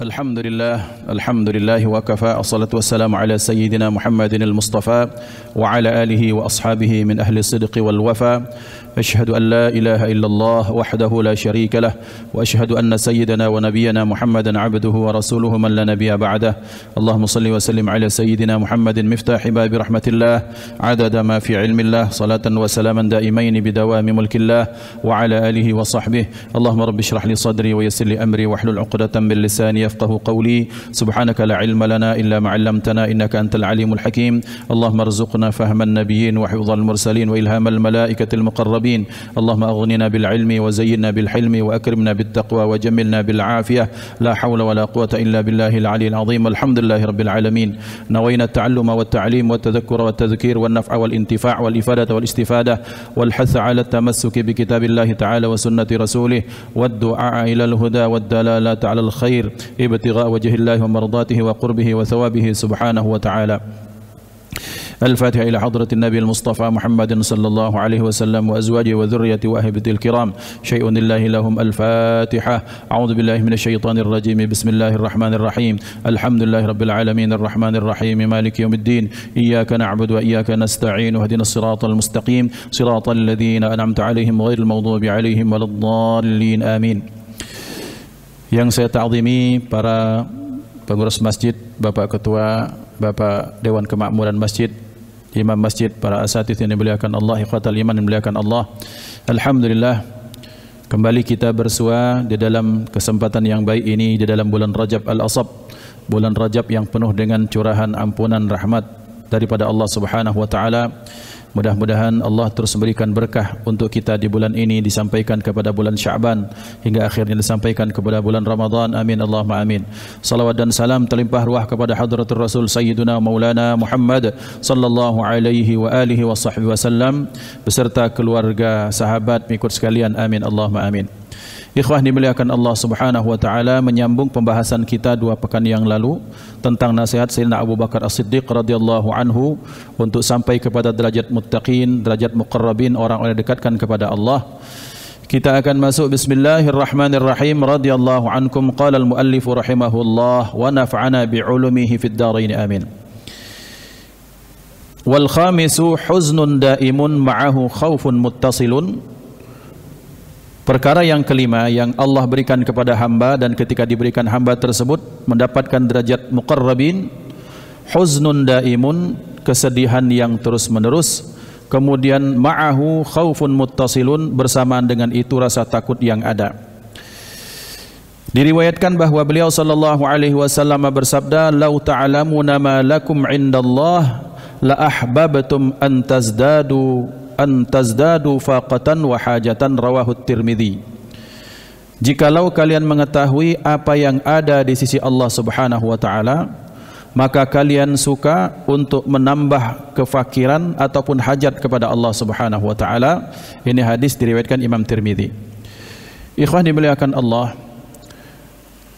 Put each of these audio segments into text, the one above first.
الحمد لله الحمد لله وكفى الصلاة والسلام على سيدنا محمد المصطفى وعلى آله وأصحابه من أهل الصدق والوفاء أشهد أن لا إله إلا الله وحده لا شريك له وأشهد أن سيدنا ونبينا محمدا عبده ورسوله من لا نبي بعده اللهم صل وسلم على سيدنا محمد مفتاح باب رحمة الله عدد ما في علم الله صلاة وسلاما دائمين بدوام ملك الله وعلى آله وصحبه اللهم رب اشرح لي صدري ويسر لي أمري واحلل عقدة من لساني يفقه قولي سبحانك لا علم لنا إلا ما علمتنا إنك أنت العليم الحكيم اللهم ارزقنا فهم النبيين وحفظ المرسلين وإلهام الملائكة المقربين الطيبين اللهم أغننا بالعلم وزينا بالحلم وأكرمنا بالتقوى وجملنا بالعافية لا حول ولا قوة إلا بالله العلي العظيم الحمد لله رب العالمين نوينا التعلم والتعليم والتذكر والتذكير والنفع والانتفاع والإفادة والاستفادة والحث على التمسك بكتاب الله تعالى وسنة رسوله والدعاء إلى الهدى والدلالات على الخير ابتغاء وجه الله ومرضاته وقربه وثوابه سبحانه وتعالى الفاتحة إلى حضرة النبي المصطفى محمد صلى الله عليه وسلم وأزواجه وذريته وأهبته الكرام شيء لله لهم الفاتحة أعوذ بالله من الشيطان الرجيم بسم الله الرحمن الرحيم الحمد لله رب العالمين الرحمن الرحيم مالك يوم الدين إياك نعبد وإياك نستعين واهدنا الصراط المستقيم صراط الذين أنعمت عليهم غير المغضوب عليهم ولا الضالين آمين Yang saya ta'zimi para pengurus masjid, Bapak Ketua, Bapak Dewan Kemakmuran Masjid, imam masjid, para asatidz yang dimuliakan Allah, ikhwatal iman yang dimuliakan Allah. Alhamdulillah kembali kita bersua di dalam kesempatan yang baik ini di dalam bulan Rajab Al-Asab, bulan Rajab yang penuh dengan curahan ampunan rahmat daripada Allah Subhanahu wa taala Mudah-mudahan Allah terus memberikan berkah untuk kita di bulan ini disampaikan kepada bulan Syaban hingga akhirnya disampaikan kepada bulan Ramadhan. Amin Allah amin. Salawat dan salam terlimpah ruah kepada hadratul Rasul Sayyiduna Maulana Muhammad sallallahu alaihi wa alihi wa wasallam beserta keluarga sahabat mikut sekalian. Amin Allah amin. Ikhwah dimuliakan Allah Subhanahu wa taala menyambung pembahasan kita dua pekan yang lalu tentang nasihat Sayyidina Abu Bakar As-Siddiq radhiyallahu anhu untuk sampai kepada derajat muttaqin, derajat muqarrabin, orang-orang yang dekatkan kepada Allah. Kita akan masuk bismillahirrahmanirrahim radhiyallahu ankum qala al-muallif rahimahullah wa naf'ana bi ulumihi fid darain amin. Wal khamisu huznun da'imun ma'ahu khawfun muttasilun Perkara yang kelima yang Allah berikan kepada hamba dan ketika diberikan hamba tersebut mendapatkan derajat muqarrabin huznun daimun kesedihan yang terus menerus kemudian ma'ahu khaufun muttasilun bersamaan dengan itu rasa takut yang ada Diriwayatkan bahawa beliau sallallahu alaihi wasallam bersabda lau ta'lamuna ma lakum indallah la ahbabtum an tazdadu an tazdadu faqatan wa hajatan rawahu Jikalau kalian mengetahui apa yang ada di sisi Allah Subhanahu wa taala, maka kalian suka untuk menambah kefakiran ataupun hajat kepada Allah Subhanahu wa taala. Ini hadis diriwayatkan Imam Tirmizi. Ikhwan dimuliakan Allah,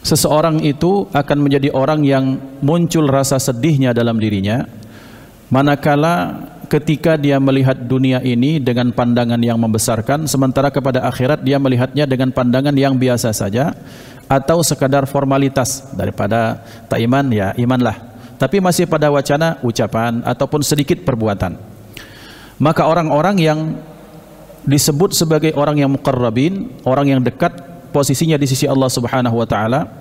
seseorang itu akan menjadi orang yang muncul rasa sedihnya dalam dirinya manakala ketika dia melihat dunia ini dengan pandangan yang membesarkan sementara kepada akhirat dia melihatnya dengan pandangan yang biasa saja atau sekadar formalitas daripada tak iman ya imanlah tapi masih pada wacana ucapan ataupun sedikit perbuatan maka orang-orang yang disebut sebagai orang yang muqarrabin orang yang dekat posisinya di sisi Allah Subhanahu wa taala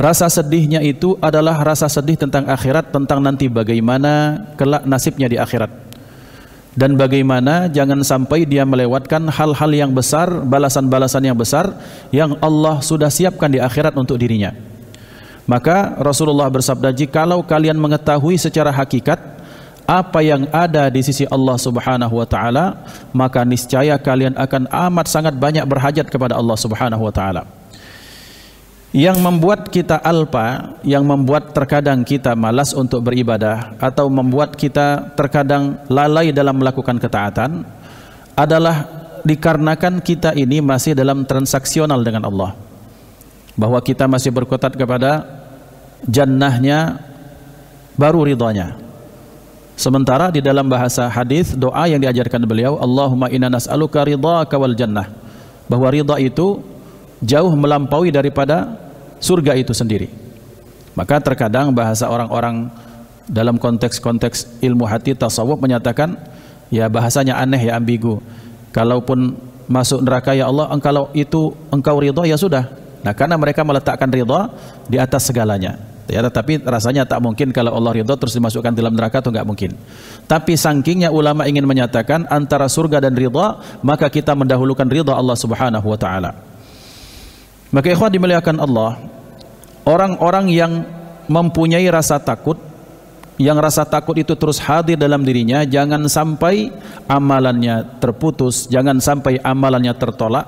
Rasa sedihnya itu adalah rasa sedih tentang akhirat, tentang nanti bagaimana kelak nasibnya di akhirat. Dan bagaimana jangan sampai dia melewatkan hal-hal yang besar, balasan-balasan yang besar yang Allah sudah siapkan di akhirat untuk dirinya. Maka Rasulullah bersabda, "Jikalau kalian mengetahui secara hakikat apa yang ada di sisi Allah Subhanahu wa taala, maka niscaya kalian akan amat sangat banyak berhajat kepada Allah Subhanahu wa taala." yang membuat kita alpa, yang membuat terkadang kita malas untuk beribadah atau membuat kita terkadang lalai dalam melakukan ketaatan adalah dikarenakan kita ini masih dalam transaksional dengan Allah. Bahwa kita masih berkotat kepada jannahnya baru ridhonya. Sementara di dalam bahasa hadis doa yang diajarkan beliau Allahumma inna nas'aluka ridhaka kawal jannah. Bahwa ridha itu jauh melampaui daripada surga itu sendiri. Maka terkadang bahasa orang-orang dalam konteks-konteks ilmu hati tasawuf menyatakan ya bahasanya aneh ya ambigu. Kalaupun masuk neraka ya Allah engkau itu engkau ridha ya sudah. Nah karena mereka meletakkan ridha di atas segalanya. Ya, tetapi rasanya tak mungkin kalau Allah ridho terus dimasukkan dalam neraka itu enggak mungkin. Tapi sangkingnya ulama ingin menyatakan antara surga dan ridho maka kita mendahulukan ridho Allah Subhanahu Wa Taala. Maka ikhwan dimuliakan Allah, orang-orang yang mempunyai rasa takut yang rasa takut itu terus hadir dalam dirinya jangan sampai amalannya terputus jangan sampai amalannya tertolak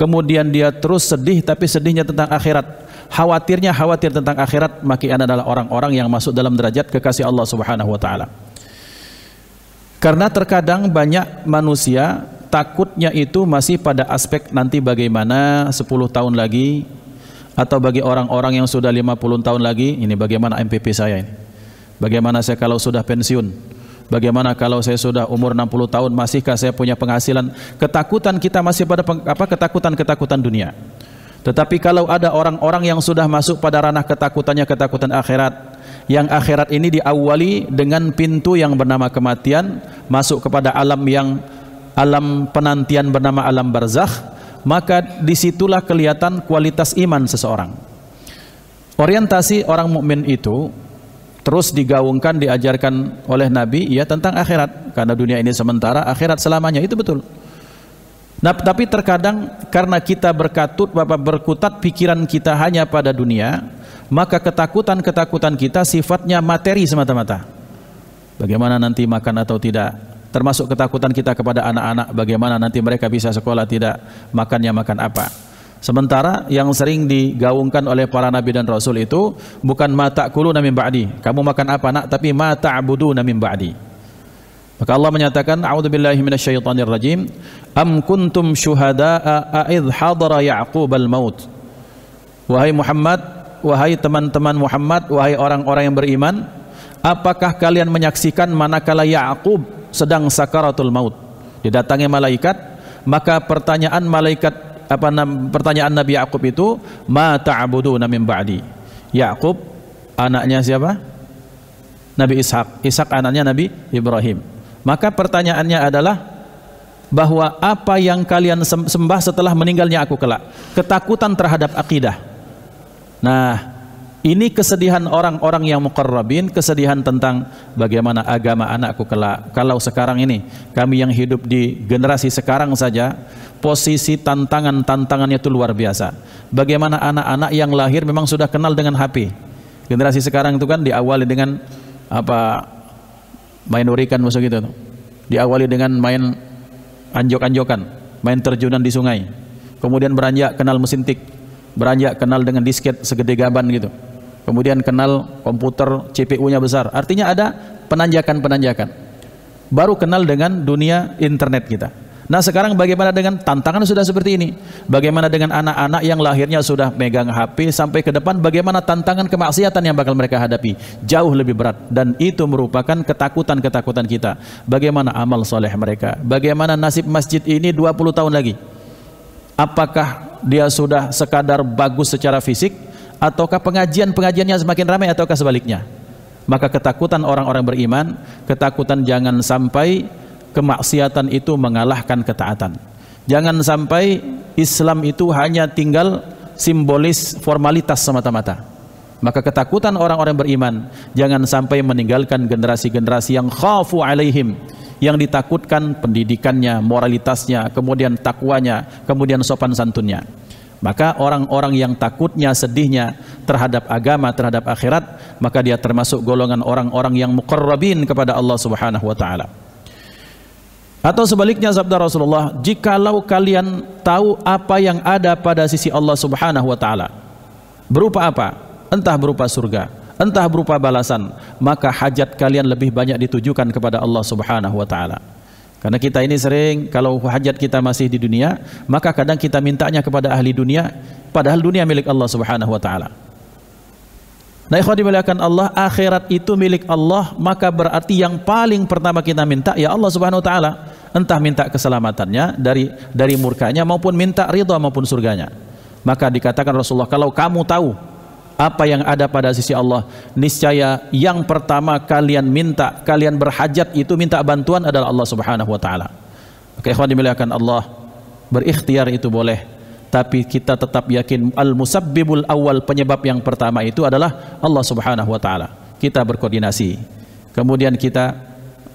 kemudian dia terus sedih tapi sedihnya tentang akhirat khawatirnya khawatir tentang akhirat maka adalah orang-orang yang masuk dalam derajat kekasih Allah Subhanahu wa taala karena terkadang banyak manusia takutnya itu masih pada aspek nanti bagaimana 10 tahun lagi atau bagi orang-orang yang sudah 50 tahun lagi ini bagaimana MPP saya ini bagaimana saya kalau sudah pensiun Bagaimana kalau saya sudah umur 60 tahun masihkah saya punya penghasilan? Ketakutan kita masih pada apa ketakutan-ketakutan dunia. Tetapi kalau ada orang-orang yang sudah masuk pada ranah ketakutannya ketakutan akhirat, yang akhirat ini diawali dengan pintu yang bernama kematian masuk kepada alam yang alam penantian bernama alam barzakh maka disitulah kelihatan kualitas iman seseorang. Orientasi orang mukmin itu terus digaungkan diajarkan oleh Nabi ya tentang akhirat karena dunia ini sementara akhirat selamanya itu betul. Nah, tapi terkadang karena kita berkatut Bapak berkutat pikiran kita hanya pada dunia, maka ketakutan-ketakutan kita sifatnya materi semata-mata. Bagaimana nanti makan atau tidak, termasuk ketakutan kita kepada anak-anak bagaimana nanti mereka bisa sekolah tidak makannya makan apa. Sementara yang sering digaungkan oleh para nabi dan rasul itu bukan mata kulu namin ba'di. Kamu makan apa nak? Tapi mata abudu nami ba'di. Maka Allah menyatakan, "A'udzubillahi rajim Am kuntum syuhada'a a'idh hadara Ya'qub al-maut?" Wahai Muhammad, wahai teman-teman Muhammad, wahai orang-orang yang beriman, apakah kalian menyaksikan manakala Yakub sedang sakaratul maut didatangi malaikat maka pertanyaan malaikat apa pertanyaan Nabi Yakub itu ma ta'buduna min ba'di Yakub anaknya siapa Nabi Ishak Ishak anaknya Nabi Ibrahim maka pertanyaannya adalah bahwa apa yang kalian sembah setelah meninggalnya aku kelak ketakutan terhadap akidah nah ini kesedihan orang-orang yang mukarrabin, kesedihan tentang bagaimana agama anakku kelak. Kalau sekarang ini, kami yang hidup di generasi sekarang saja, posisi tantangan-tantangannya itu luar biasa. Bagaimana anak-anak yang lahir memang sudah kenal dengan HP. Generasi sekarang itu kan diawali dengan apa main urikan musuh gitu. Diawali dengan main anjok-anjokan, main terjunan di sungai. Kemudian beranjak kenal mesin tik, beranjak kenal dengan disket segede gaban gitu kemudian kenal komputer CPU-nya besar. Artinya ada penanjakan-penanjakan. Baru kenal dengan dunia internet kita. Nah sekarang bagaimana dengan tantangan sudah seperti ini? Bagaimana dengan anak-anak yang lahirnya sudah megang HP sampai ke depan bagaimana tantangan kemaksiatan yang bakal mereka hadapi? Jauh lebih berat dan itu merupakan ketakutan-ketakutan kita. Bagaimana amal soleh mereka? Bagaimana nasib masjid ini 20 tahun lagi? Apakah dia sudah sekadar bagus secara fisik? ataukah pengajian-pengajiannya semakin ramai ataukah sebaliknya maka ketakutan orang-orang beriman ketakutan jangan sampai kemaksiatan itu mengalahkan ketaatan jangan sampai Islam itu hanya tinggal simbolis formalitas semata-mata maka ketakutan orang-orang beriman jangan sampai meninggalkan generasi-generasi yang khafu alaihim yang ditakutkan pendidikannya, moralitasnya, kemudian takwanya, kemudian sopan santunnya. Maka orang-orang yang takutnya, sedihnya terhadap agama, terhadap akhirat, maka dia termasuk golongan orang-orang yang mukarrabin kepada Allah Subhanahu wa taala. Atau sebaliknya sabda Rasulullah, "Jikalau kalian tahu apa yang ada pada sisi Allah Subhanahu wa taala, berupa apa? Entah berupa surga, entah berupa balasan, maka hajat kalian lebih banyak ditujukan kepada Allah Subhanahu wa taala." Karena kita ini sering kalau hajat kita masih di dunia, maka kadang kita mintanya kepada ahli dunia, padahal dunia milik Allah Subhanahu wa taala. Nah, ikhwan dimuliakan Allah, akhirat itu milik Allah, maka berarti yang paling pertama kita minta ya Allah Subhanahu wa taala, entah minta keselamatannya dari dari murkanya maupun minta ridha maupun surganya. Maka dikatakan Rasulullah, kalau kamu tahu apa yang ada pada sisi Allah. Niscaya yang pertama kalian minta, kalian berhajat itu minta bantuan adalah Allah Subhanahu wa taala. Oke, ikhwan dimuliakan Allah, berikhtiar itu boleh, tapi kita tetap yakin al-musabbibul awal penyebab yang pertama itu adalah Allah Subhanahu wa taala. Kita berkoordinasi. Kemudian kita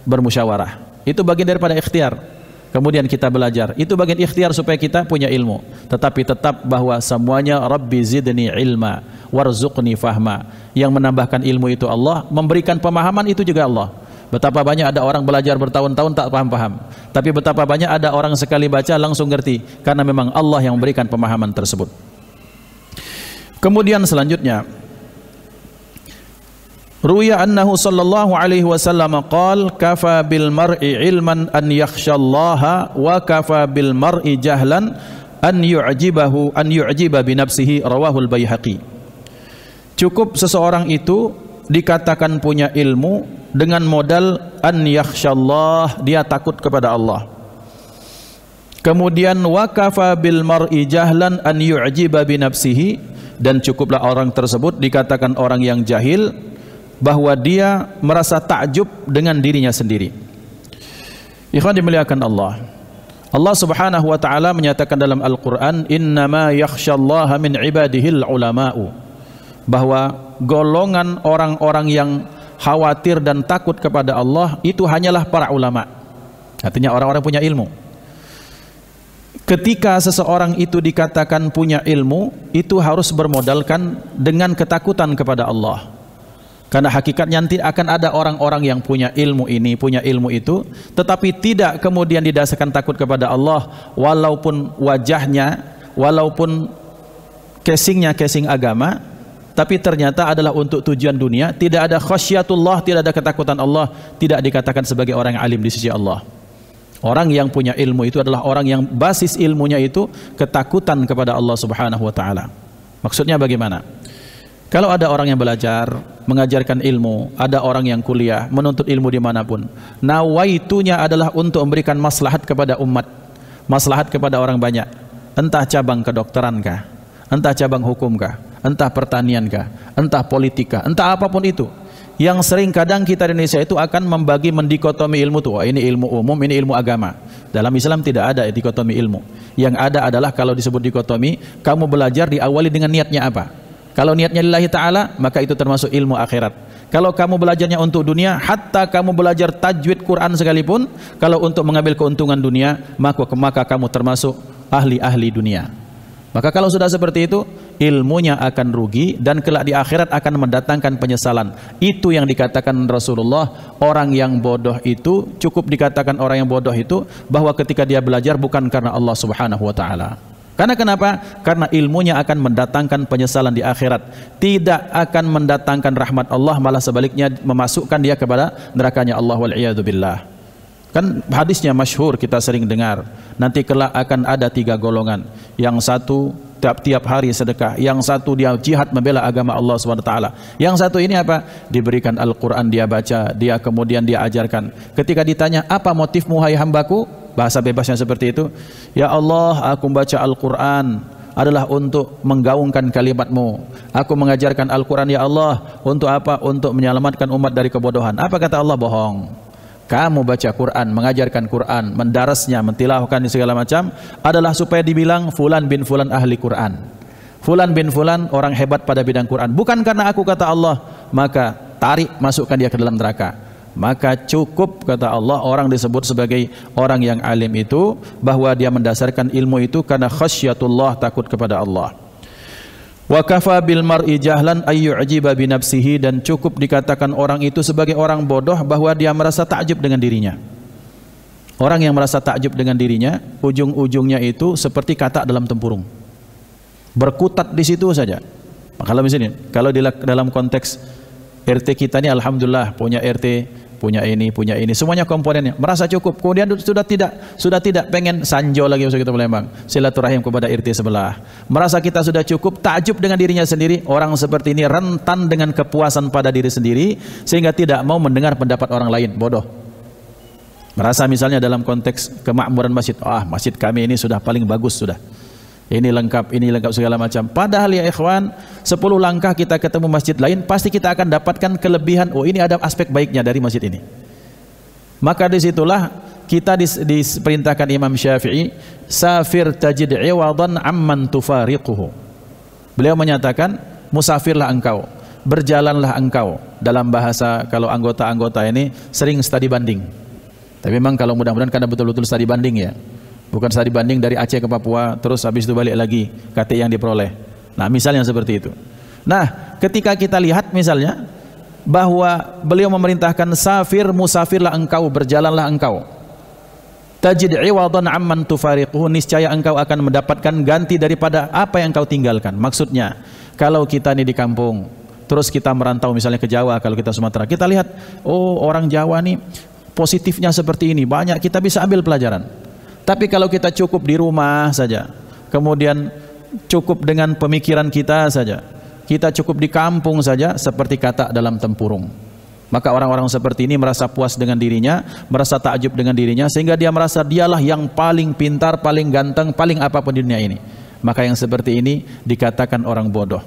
bermusyawarah. Itu bagian daripada ikhtiar. Kemudian kita belajar. Itu bagian ikhtiar supaya kita punya ilmu. Tetapi tetap bahwa semuanya Rabbi zidni ilma warzuqni fahma. Yang menambahkan ilmu itu Allah, memberikan pemahaman itu juga Allah. Betapa banyak ada orang belajar bertahun-tahun tak paham-paham. Tapi betapa banyak ada orang sekali baca langsung ngerti karena memang Allah yang memberikan pemahaman tersebut. Kemudian selanjutnya Ruya annahu sallallahu alaihi wasallam qal kafa bil mar'i ilman an yakhshallaha wa kafa bil mar'i jahlan an yu'jibahu an yu'jiba bi nafsihi rawahul baihaqi. Cukup seseorang itu dikatakan punya ilmu dengan modal an yakhshallah dia takut kepada Allah. Kemudian wakafa bil mar'i jahlan an yu'jiba bi nafsihi dan cukuplah orang tersebut dikatakan orang yang jahil bahwa dia merasa takjub dengan dirinya sendiri. Ikhwan dimuliakan Allah. Allah Subhanahu wa taala menyatakan dalam Al-Qur'an innama yakhsyallaha min ibadihil ulama'u bahwa golongan orang-orang yang khawatir dan takut kepada Allah itu hanyalah para ulama. Artinya orang-orang punya ilmu. Ketika seseorang itu dikatakan punya ilmu, itu harus bermodalkan dengan ketakutan kepada Allah. Karena hakikatnya nanti akan ada orang-orang yang punya ilmu ini, punya ilmu itu, tetapi tidak kemudian didasarkan takut kepada Allah walaupun wajahnya, walaupun casingnya casing agama, tapi ternyata adalah untuk tujuan dunia, tidak ada khasyatullah, tidak ada ketakutan Allah, tidak dikatakan sebagai orang yang alim di sisi Allah. Orang yang punya ilmu itu adalah orang yang basis ilmunya itu ketakutan kepada Allah Subhanahu wa taala. Maksudnya bagaimana? Kalau ada orang yang belajar mengajarkan ilmu, ada orang yang kuliah, menuntut ilmu dimanapun. Nawaitunya adalah untuk memberikan maslahat kepada umat, maslahat kepada orang banyak. Entah cabang kedokteran kah, entah cabang hukum kah, entah pertanian kah, entah politika, entah apapun itu. Yang sering kadang kita di Indonesia itu akan membagi mendikotomi ilmu tuh. Oh, ini ilmu umum, ini ilmu agama. Dalam Islam tidak ada dikotomi ilmu. Yang ada adalah kalau disebut dikotomi, kamu belajar diawali dengan niatnya apa? Kalau niatnya lillahi ta'ala, maka itu termasuk ilmu akhirat. Kalau kamu belajarnya untuk dunia, hatta kamu belajar tajwid Quran sekalipun, kalau untuk mengambil keuntungan dunia, maka, maka kamu termasuk ahli-ahli dunia. Maka kalau sudah seperti itu, ilmunya akan rugi dan kelak di akhirat akan mendatangkan penyesalan. Itu yang dikatakan Rasulullah, orang yang bodoh itu cukup dikatakan orang yang bodoh itu bahwa ketika dia belajar bukan karena Allah Subhanahu wa taala. Karena kenapa? Karena ilmunya akan mendatangkan penyesalan di akhirat. Tidak akan mendatangkan rahmat Allah, malah sebaliknya memasukkan dia kepada nerakanya Allah wal Kan hadisnya masyhur kita sering dengar. Nanti kelak akan ada tiga golongan. Yang satu tiap-tiap hari sedekah. Yang satu dia jihad membela agama Allah SWT. Yang satu ini apa? Diberikan Al-Quran dia baca, dia kemudian dia ajarkan. Ketika ditanya, apa motifmu hai hambaku? bahasa bebasnya seperti itu ya Allah aku baca Al-Qur'an adalah untuk menggaungkan kalimatmu. Aku mengajarkan Al-Quran ya Allah untuk apa? Untuk menyelamatkan umat dari kebodohan. Apa kata Allah? Bohong. Kamu baca Quran, mengajarkan Quran, mendarasnya, mentilahkan segala macam adalah supaya dibilang fulan bin fulan ahli Quran. Fulan bin fulan orang hebat pada bidang Quran. Bukan karena aku kata Allah, maka tarik masukkan dia ke dalam neraka maka cukup kata Allah orang disebut sebagai orang yang alim itu bahwa dia mendasarkan ilmu itu karena khasyatullah takut kepada Allah. Wa kafa bil mar'i jahlan ayyu'jiba bi nafsihi dan cukup dikatakan orang itu sebagai orang bodoh bahwa dia merasa takjub dengan dirinya. Orang yang merasa takjub dengan dirinya ujung-ujungnya itu seperti katak dalam tempurung. Berkutat di situ saja. Kalau misalnya kalau dalam konteks RT kita ini alhamdulillah punya RT, punya ini, punya ini, semuanya komponennya merasa cukup. Kemudian sudah tidak, sudah tidak pengen sanjo lagi masuk kita Palembang, silaturahim kepada RT sebelah. Merasa kita sudah cukup, takjub dengan dirinya sendiri. Orang seperti ini rentan dengan kepuasan pada diri sendiri sehingga tidak mau mendengar pendapat orang lain. Bodoh. Merasa misalnya dalam konteks kemakmuran masjid, ah masjid kami ini sudah paling bagus sudah ini lengkap, ini lengkap segala macam. Padahal ya ikhwan, 10 langkah kita ketemu masjid lain, pasti kita akan dapatkan kelebihan, oh ini ada aspek baiknya dari masjid ini. Maka disitulah kita diperintahkan Imam Syafi'i, safir tajid iwadan amman tufariquhu. Beliau menyatakan, musafirlah engkau, berjalanlah engkau. Dalam bahasa kalau anggota-anggota ini sering study banding. Tapi memang kalau mudah-mudahan karena betul-betul study banding ya. Bukan sehari banding dari Aceh ke Papua terus habis itu balik lagi KT yang diperoleh. Nah, misalnya seperti itu. Nah, ketika kita lihat misalnya bahwa beliau memerintahkan safir musafirlah engkau berjalanlah engkau. Tajid iwadhan amman tufariquhu niscaya engkau akan mendapatkan ganti daripada apa yang kau tinggalkan. Maksudnya, kalau kita ini di kampung terus kita merantau misalnya ke Jawa kalau kita Sumatera kita lihat oh orang Jawa nih positifnya seperti ini banyak kita bisa ambil pelajaran tapi kalau kita cukup di rumah saja, kemudian cukup dengan pemikiran kita saja, kita cukup di kampung saja seperti kata dalam tempurung. Maka orang-orang seperti ini merasa puas dengan dirinya, merasa takjub dengan dirinya sehingga dia merasa dialah yang paling pintar, paling ganteng, paling apapun di dunia ini. Maka yang seperti ini dikatakan orang bodoh.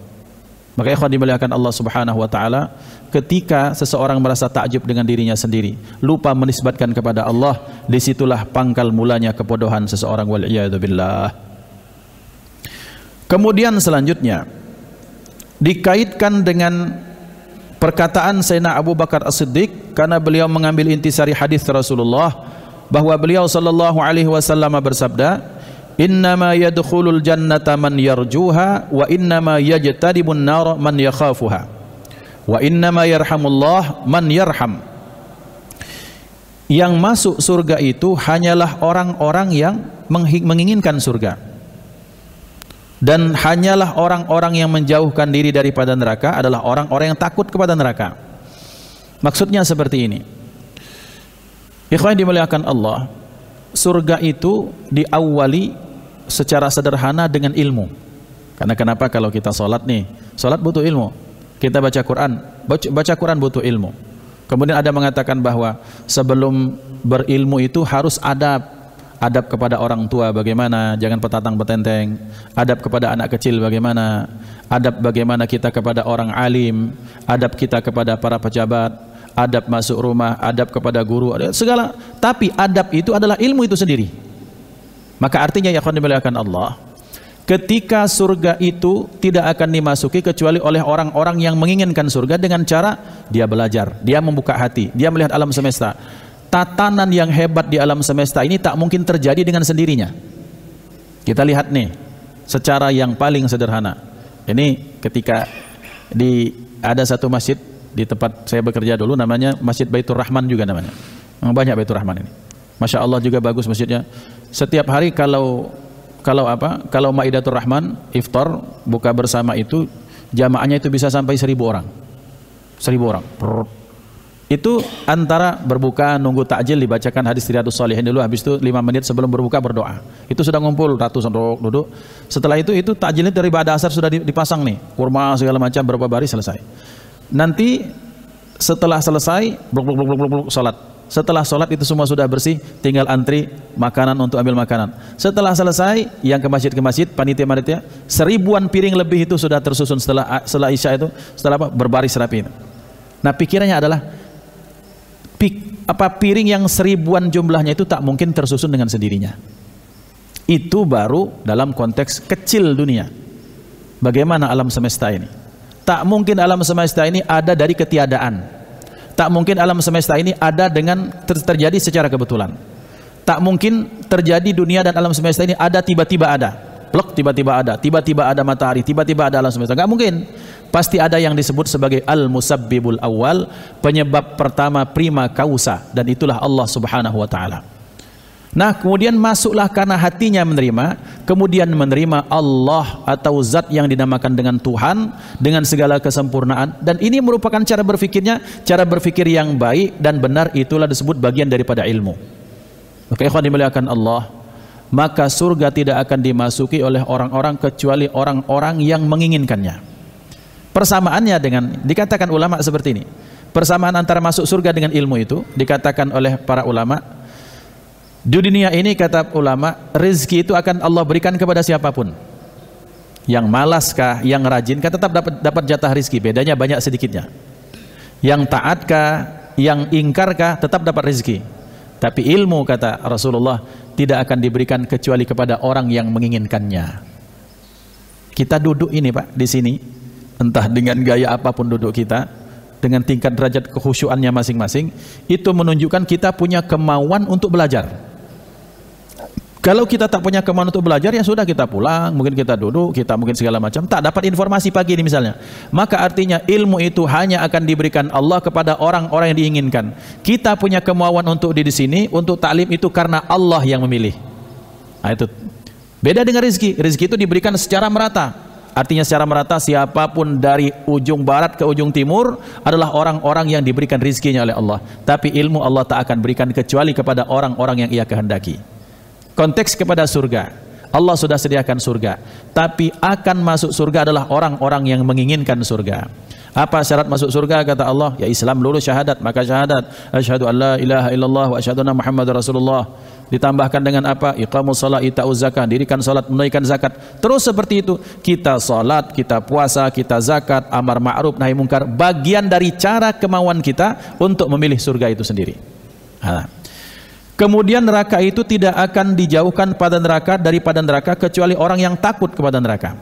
Maka ikhwan dimuliakan Allah Subhanahu wa taala, ketika seseorang merasa takjub dengan dirinya sendiri, lupa menisbatkan kepada Allah, disitulah pangkal mulanya kebodohan seseorang wal billah. Kemudian selanjutnya dikaitkan dengan perkataan Sayyidina Abu Bakar As-Siddiq karena beliau mengambil intisari hadis Rasulullah bahwa beliau sallallahu alaihi wasallam bersabda, innama yadkhulul jannata man yarjuha wa innama yajtadibun nar man yakhafuha wa innama yarhamullah man yarham yang masuk surga itu hanyalah orang-orang yang menginginkan surga dan hanyalah orang-orang yang menjauhkan diri daripada neraka adalah orang-orang yang takut kepada neraka maksudnya seperti ini ikhwan dimuliakan Allah surga itu diawali secara sederhana dengan ilmu. Karena kenapa kalau kita sholat nih, sholat butuh ilmu. Kita baca Quran, baca, baca Quran butuh ilmu. Kemudian ada mengatakan bahwa sebelum berilmu itu harus adab. Adab kepada orang tua bagaimana, jangan petatang petenteng. Adab kepada anak kecil bagaimana. Adab bagaimana kita kepada orang alim. Adab kita kepada para pejabat adab masuk rumah, adab kepada guru, segala. Tapi adab itu adalah ilmu itu sendiri. Maka artinya ya akan dimuliakan Allah. Ketika surga itu tidak akan dimasuki kecuali oleh orang-orang yang menginginkan surga dengan cara dia belajar, dia membuka hati, dia melihat alam semesta. Tatanan yang hebat di alam semesta ini tak mungkin terjadi dengan sendirinya. Kita lihat nih, secara yang paling sederhana. Ini ketika di ada satu masjid di tempat saya bekerja dulu namanya Masjid Baitur Rahman juga namanya. Banyak Baitur Rahman ini. Masya Allah juga bagus masjidnya. Setiap hari kalau kalau apa? Kalau Maidatul Rahman iftar buka bersama itu jamaahnya itu bisa sampai seribu orang. Seribu orang. Itu antara berbuka nunggu takjil dibacakan hadis ratus salihin dulu habis itu lima menit sebelum berbuka berdoa. Itu sudah ngumpul ratusan duduk. Setelah itu itu takjilnya dari ba'da asar sudah dipasang nih. Kurma segala macam berapa baris selesai. Nanti setelah selesai blok blok blok blok blok salat. Setelah sholat itu semua sudah bersih, tinggal antri makanan untuk ambil makanan. Setelah selesai yang ke masjid ke masjid, panitia-panitia, seribuan piring lebih itu sudah tersusun setelah setelah Isya itu, setelah apa? berbaris rapi Nah, pikirannya adalah pik, apa piring yang seribuan jumlahnya itu tak mungkin tersusun dengan sendirinya. Itu baru dalam konteks kecil dunia. Bagaimana alam semesta ini? Tak mungkin alam semesta ini ada dari ketiadaan. Tak mungkin alam semesta ini ada dengan ter terjadi secara kebetulan. Tak mungkin terjadi dunia dan alam semesta ini ada tiba-tiba ada. blok tiba-tiba ada, tiba-tiba ada matahari, tiba-tiba ada alam semesta. Enggak mungkin. Pasti ada yang disebut sebagai al-musabbibul awal, penyebab pertama prima causa dan itulah Allah Subhanahu wa taala. Nah, kemudian masuklah karena hatinya menerima, kemudian menerima Allah atau zat yang dinamakan dengan Tuhan dengan segala kesempurnaan dan ini merupakan cara berfikirnya, cara berfikir yang baik dan benar itulah disebut bagian daripada ilmu. Maka ikhwan dimuliakan Allah, maka surga tidak akan dimasuki oleh orang-orang kecuali orang-orang yang menginginkannya. Persamaannya dengan dikatakan ulama seperti ini. Persamaan antara masuk surga dengan ilmu itu dikatakan oleh para ulama di dunia ini kata ulama, rezeki itu akan Allah berikan kepada siapapun. Yang malaskah, yang rajinkah tetap dapat dapat jatah rezeki. Bedanya banyak sedikitnya. Yang taatkah, yang ingkarkah tetap dapat rezeki. Tapi ilmu kata Rasulullah tidak akan diberikan kecuali kepada orang yang menginginkannya. Kita duduk ini Pak di sini, entah dengan gaya apapun duduk kita, dengan tingkat derajat kehusuannya masing-masing, itu menunjukkan kita punya kemauan untuk belajar kalau kita tak punya kemauan untuk belajar ya sudah kita pulang, mungkin kita duduk, kita mungkin segala macam tak dapat informasi pagi ini misalnya. Maka artinya ilmu itu hanya akan diberikan Allah kepada orang-orang yang diinginkan. Kita punya kemauan untuk di sini, untuk taklim itu karena Allah yang memilih. Nah, itu beda dengan rezeki. Rezeki itu diberikan secara merata. Artinya secara merata siapapun dari ujung barat ke ujung timur adalah orang-orang yang diberikan rizkinya oleh Allah. Tapi ilmu Allah tak akan berikan kecuali kepada orang-orang yang ia kehendaki. Konteks kepada surga. Allah sudah sediakan surga. Tapi akan masuk surga adalah orang-orang yang menginginkan surga. Apa syarat masuk surga? Kata Allah, ya Islam lulus syahadat, maka syahadat. Asyhadu alla ilaha illallah wa asyhadu anna muhammadar Rasulullah. Ditambahkan dengan apa? Iqamus salat, ita'uz zakat, dirikan salat, menunaikan zakat. Terus seperti itu. Kita salat, kita puasa, kita zakat, amar ma'ruf, nahi mungkar, bagian dari cara kemauan kita untuk memilih surga itu sendiri. Kemudian neraka itu tidak akan dijauhkan pada neraka daripada neraka kecuali orang yang takut kepada neraka.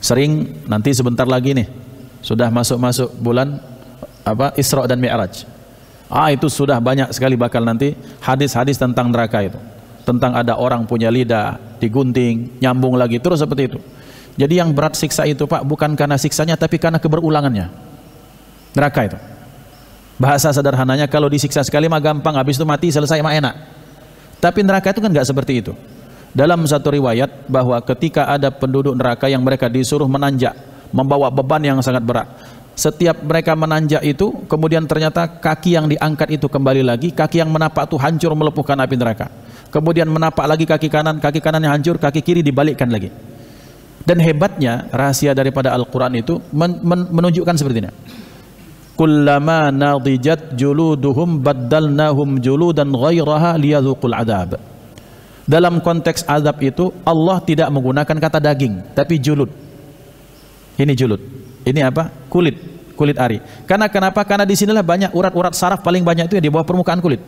Sering nanti sebentar lagi nih sudah masuk-masuk bulan apa Isra dan Mi'raj. Ah itu sudah banyak sekali bakal nanti hadis-hadis tentang neraka itu. Tentang ada orang punya lidah digunting, nyambung lagi terus seperti itu. Jadi yang berat siksa itu Pak bukan karena siksanya tapi karena keberulangannya. Neraka itu. Bahasa sederhananya kalau disiksa sekali mah gampang, habis itu mati selesai mah enak. Tapi neraka itu kan nggak seperti itu. Dalam satu riwayat bahwa ketika ada penduduk neraka yang mereka disuruh menanjak, membawa beban yang sangat berat. Setiap mereka menanjak itu, kemudian ternyata kaki yang diangkat itu kembali lagi, kaki yang menapak itu hancur melepuhkan api neraka. Kemudian menapak lagi kaki kanan, kaki kanannya hancur, kaki kiri dibalikkan lagi. Dan hebatnya rahasia daripada Al-Quran itu men men menunjukkan seperti ini kullama nadijat juluduhum baddalnahum juludan ghairaha liyadhuqul adab. Dalam konteks azab itu Allah tidak menggunakan kata daging tapi julud. Ini julud. Ini apa? Kulit, kulit ari. Karena kenapa? Karena di sinilah banyak urat-urat saraf paling banyak itu yang di bawah permukaan kulit.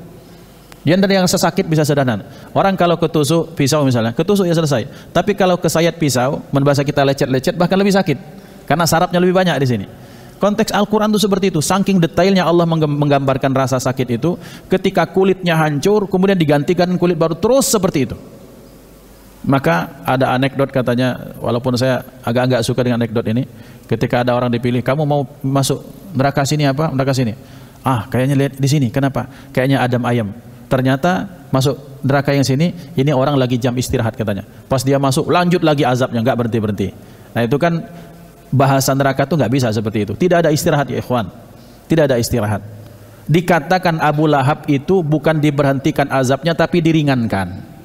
Yang dari yang sesakit bisa sedanan. Orang kalau ketusuk pisau misalnya, ketusuk ya selesai. Tapi kalau kesayat pisau, bahasa kita lecet-lecet bahkan lebih sakit. Karena sarafnya lebih banyak di sini. Konteks Al-Quran itu seperti itu. Saking detailnya Allah menggambarkan rasa sakit itu. Ketika kulitnya hancur, kemudian digantikan kulit baru terus seperti itu. Maka ada anekdot katanya, walaupun saya agak-agak suka dengan anekdot ini. Ketika ada orang dipilih, kamu mau masuk neraka sini apa? Neraka sini. Ah, kayaknya lihat di sini. Kenapa? Kayaknya Adam ayam. Ternyata masuk neraka yang sini, ini orang lagi jam istirahat katanya. Pas dia masuk, lanjut lagi azabnya, nggak berhenti berhenti. Nah itu kan bahasa neraka itu nggak bisa seperti itu. Tidak ada istirahat ya ikhwan. Tidak ada istirahat. Dikatakan Abu Lahab itu bukan diberhentikan azabnya tapi diringankan.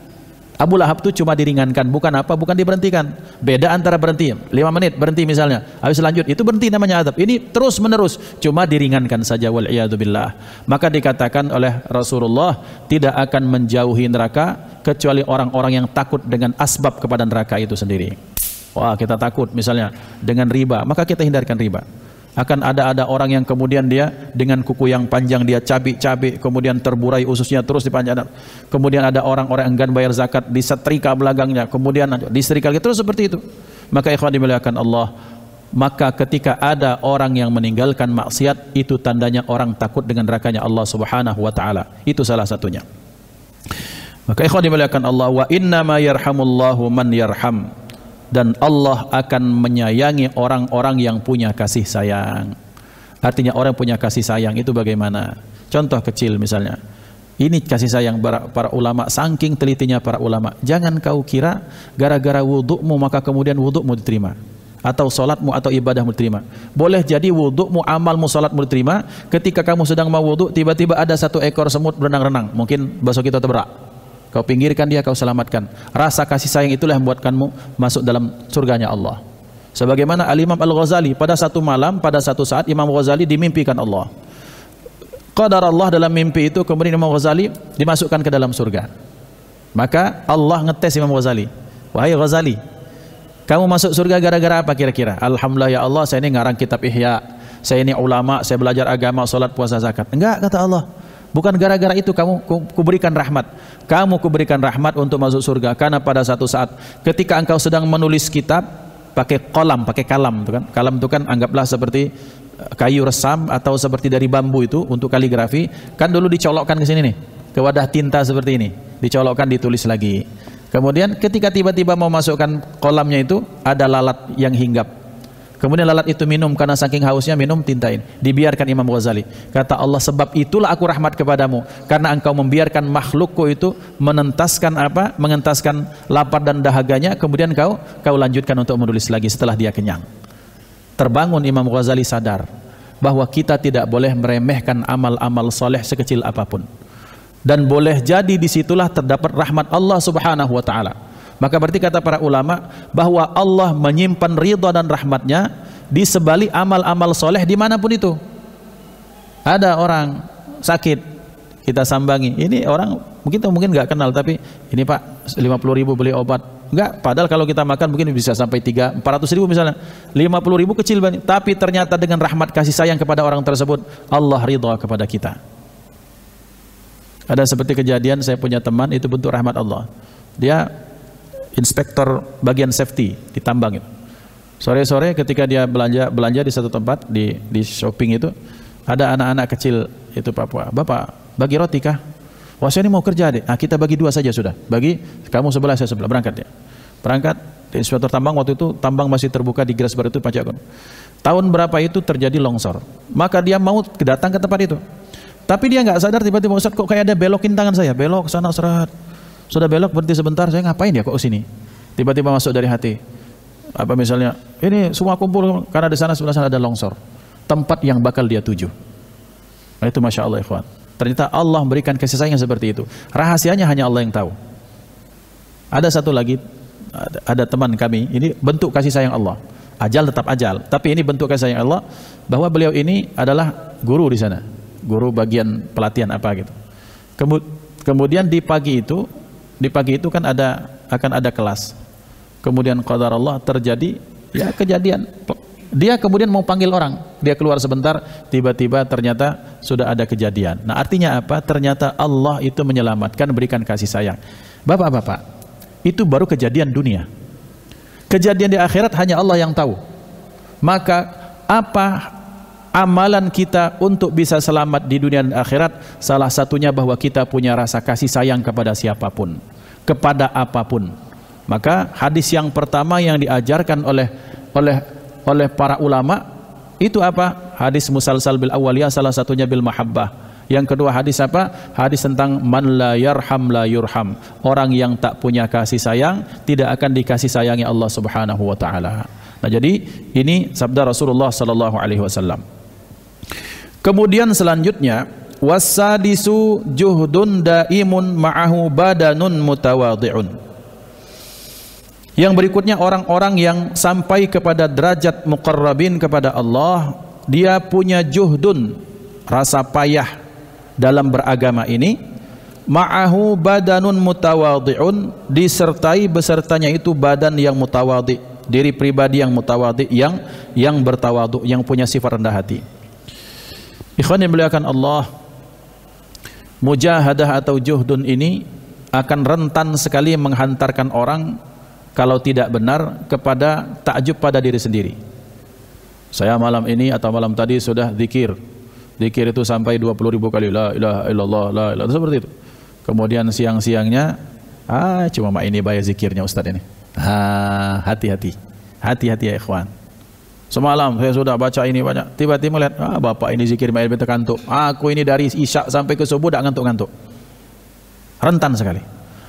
Abu Lahab itu cuma diringankan, bukan apa, bukan diberhentikan. Beda antara berhenti, lima menit berhenti misalnya, habis lanjut, itu berhenti namanya azab. Ini terus menerus, cuma diringankan saja wal Maka dikatakan oleh Rasulullah tidak akan menjauhi neraka kecuali orang-orang yang takut dengan asbab kepada neraka itu sendiri. Wah, kita takut misalnya dengan riba, maka kita hindarkan riba. Akan ada ada orang yang kemudian dia dengan kuku yang panjang dia cabik-cabik, kemudian terburai ususnya terus dipanjang. Kemudian ada orang-orang enggan bayar zakat, di setrika belakangnya, kemudian di disetrika terus seperti itu. Maka ikhwan dimuliakan Allah, maka ketika ada orang yang meninggalkan maksiat itu tandanya orang takut dengan rakanya Allah Subhanahu wa taala. Itu salah satunya. Maka ikhwan dimuliakan Allah wa inna ma yarhamullahu man yarham dan Allah akan menyayangi orang-orang yang punya kasih sayang. Artinya orang punya kasih sayang itu bagaimana? Contoh kecil misalnya. Ini kasih sayang para, ulama, saking telitinya para ulama. Jangan kau kira gara-gara wudukmu maka kemudian wudukmu diterima. Atau solatmu atau ibadahmu diterima. Boleh jadi wudukmu, amalmu, solatmu diterima. Ketika kamu sedang mau wuduk, tiba-tiba ada satu ekor semut berenang-renang. Mungkin besok kita terberak. Kau pinggirkan dia, kau selamatkan. Rasa kasih sayang itulah yang membuatkanmu masuk dalam surganya Allah. Sebagaimana Al-Imam Al-Ghazali pada satu malam, pada satu saat Imam Ghazali dimimpikan Allah. Qadar Allah dalam mimpi itu kemudian Imam Ghazali dimasukkan ke dalam surga. Maka Allah ngetes Imam Ghazali. Wahai Ghazali, kamu masuk surga gara-gara apa kira-kira? Alhamdulillah ya Allah, saya ini ngarang kitab Ihya. Saya ini ulama, saya belajar agama, salat, puasa, zakat. Enggak kata Allah. Bukan gara-gara itu kamu kuberikan rahmat. Kamu kuberikan rahmat untuk masuk surga karena pada satu saat ketika engkau sedang menulis kitab pakai kolam, pakai kalam, kan? Kalam itu kan anggaplah seperti eh, kayu resam atau seperti dari bambu itu untuk kaligrafi, kan dulu dicolokkan ke sini nih, ke wadah tinta seperti ini, dicolokkan ditulis lagi. Kemudian ketika tiba-tiba mau masukkan kolamnya itu ada lalat yang hinggap Kemudian lalat itu minum karena saking hausnya minum tintain. Dibiarkan Imam Ghazali. Kata Allah sebab itulah aku rahmat kepadamu karena engkau membiarkan makhlukku itu menentaskan apa? Mengentaskan lapar dan dahaganya kemudian kau kau lanjutkan untuk menulis lagi setelah dia kenyang. Terbangun Imam Ghazali sadar bahwa kita tidak boleh meremehkan amal-amal soleh sekecil apapun. Dan boleh jadi disitulah terdapat rahmat Allah subhanahu wa ta'ala. Maka berarti kata para ulama bahwa Allah menyimpan ridha dan rahmatnya di sebalik amal-amal soleh dimanapun itu. Ada orang sakit, kita sambangi. Ini orang mungkin mungkin nggak kenal tapi ini pak 50 ribu beli obat. Enggak, padahal kalau kita makan mungkin bisa sampai 3, 400 ribu misalnya. 50 ribu kecil banget. Tapi ternyata dengan rahmat kasih sayang kepada orang tersebut, Allah ridha kepada kita. Ada seperti kejadian saya punya teman itu bentuk rahmat Allah. Dia inspektor bagian safety di tambang itu. Sore-sore ketika dia belanja belanja di satu tempat di di shopping itu ada anak-anak kecil itu Papua. Bapak bagi roti kah? Wah saya ini mau kerja deh. Nah, kita bagi dua saja sudah. Bagi kamu sebelah saya sebelah berangkat ya. Berangkat inspektor tambang waktu itu tambang masih terbuka di Grasberg itu Panjagon. Tahun berapa itu terjadi longsor. Maka dia mau datang ke tempat itu. Tapi dia nggak sadar tiba-tiba Ustaz kok kayak ada belokin tangan saya, belok sana serat. Sudah belok berhenti sebentar, saya ngapain ya kok sini? Tiba-tiba masuk dari hati. Apa misalnya, ini semua kumpul karena di sana sebelah sana ada longsor. Tempat yang bakal dia tuju. Nah, itu Masya Allah ikhwan. Ternyata Allah memberikan kasih sayang seperti itu. Rahasianya hanya Allah yang tahu. Ada satu lagi, ada teman kami, ini bentuk kasih sayang Allah. Ajal tetap ajal, tapi ini bentuk kasih sayang Allah bahwa beliau ini adalah guru di sana, guru bagian pelatihan apa gitu. Kemudian di pagi itu di pagi itu kan ada akan ada kelas. Kemudian qadar Allah terjadi ya kejadian. Dia kemudian mau panggil orang, dia keluar sebentar, tiba-tiba ternyata sudah ada kejadian. Nah, artinya apa? Ternyata Allah itu menyelamatkan, berikan kasih sayang. Bapak-bapak, itu baru kejadian dunia. Kejadian di akhirat hanya Allah yang tahu. Maka apa amalan kita untuk bisa selamat di dunia dan akhirat salah satunya bahwa kita punya rasa kasih sayang kepada siapapun, kepada apapun. Maka hadis yang pertama yang diajarkan oleh oleh oleh para ulama itu apa? Hadis musalsal bil awaliyah salah satunya bil mahabbah. Yang kedua hadis apa? Hadis tentang man la yarham la yurham. Orang yang tak punya kasih sayang tidak akan dikasih sayangi Allah Subhanahu wa taala. Nah, jadi ini sabda Rasulullah sallallahu alaihi wasallam. Kemudian selanjutnya wasadisu juhdun daimun ma'ahu badanun mutawadhi'un. Yang berikutnya orang-orang yang sampai kepada derajat muqarrabin kepada Allah, dia punya juhdun, rasa payah dalam beragama ini ma'ahu badanun mutawadhi'un disertai besertanya itu badan yang mutawadhi, diri pribadi yang mutawadhi yang yang bertawadhu, yang punya sifat rendah hati. Ikhwan yang muliakan Allah, mujahadah atau juhdun ini akan rentan sekali menghantarkan orang kalau tidak benar kepada takjub pada diri sendiri. Saya malam ini atau malam tadi sudah zikir. Zikir itu sampai 20 ribu kali. La ilaha illallah, la ilaha. Seperti itu. Kemudian siang-siangnya, ah cuma mak ini bayar zikirnya Ustaz ini. Ah, hati-hati. Hati-hati ya ikhwan. Semalam saya sudah baca ini banyak. Tiba-tiba lihat, ah, bapak ini zikir mail beta kantuk. Aku ini dari isya sampai ke subuh tidak ngantuk-ngantuk. Rentan sekali.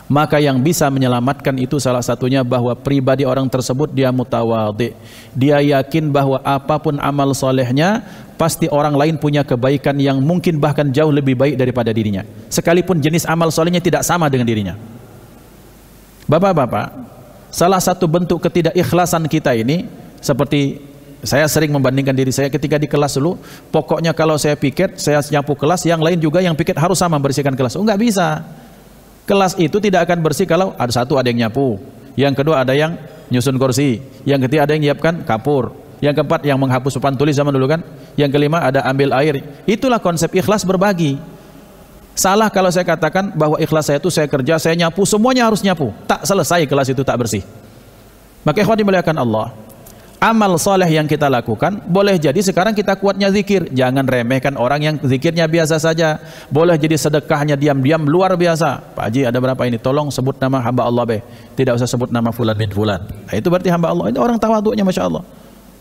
Maka yang bisa menyelamatkan itu salah satunya bahwa pribadi orang tersebut dia mutawadhi. Dia yakin bahwa apapun amal solehnya, pasti orang lain punya kebaikan yang mungkin bahkan jauh lebih baik daripada dirinya. Sekalipun jenis amal solehnya tidak sama dengan dirinya. Bapak-bapak, salah satu bentuk ketidakikhlasan kita ini seperti saya sering membandingkan diri saya ketika di kelas dulu, pokoknya kalau saya piket, saya nyapu kelas, yang lain juga yang piket harus sama bersihkan kelas. Oh, enggak bisa. Kelas itu tidak akan bersih kalau ada satu ada yang nyapu, yang kedua ada yang nyusun kursi, yang ketiga ada yang nyiapkan kapur, yang keempat yang menghapus papan tulis zaman dulu kan, yang kelima ada ambil air. Itulah konsep ikhlas berbagi. Salah kalau saya katakan bahwa ikhlas saya itu saya kerja, saya nyapu, semuanya harus nyapu. Tak selesai kelas itu tak bersih. Maka ikhwan dimuliakan Allah amal soleh yang kita lakukan boleh jadi sekarang kita kuatnya zikir jangan remehkan orang yang zikirnya biasa saja boleh jadi sedekahnya diam-diam luar biasa Pak Haji ada berapa ini tolong sebut nama hamba Allah be tidak usah sebut nama fulan bin fulan nah, itu berarti hamba Allah itu orang tawaduknya Masya Allah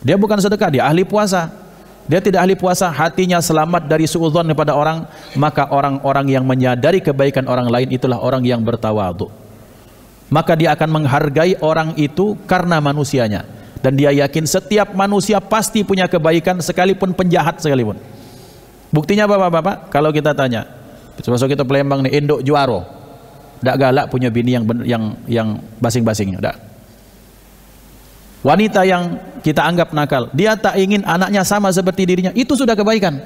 dia bukan sedekah dia ahli puasa dia tidak ahli puasa hatinya selamat dari suudzon kepada orang maka orang-orang yang menyadari kebaikan orang lain itulah orang yang bertawaduk maka dia akan menghargai orang itu karena manusianya dan dia yakin setiap manusia pasti punya kebaikan sekalipun penjahat sekalipun. Buktinya bapak-bapak, kalau kita tanya, sebesar kita pelembang nih, induk Juaro, tidak galak punya bini yang yang yang basing-basing, tidak. Wanita yang kita anggap nakal, dia tak ingin anaknya sama seperti dirinya, itu sudah kebaikan.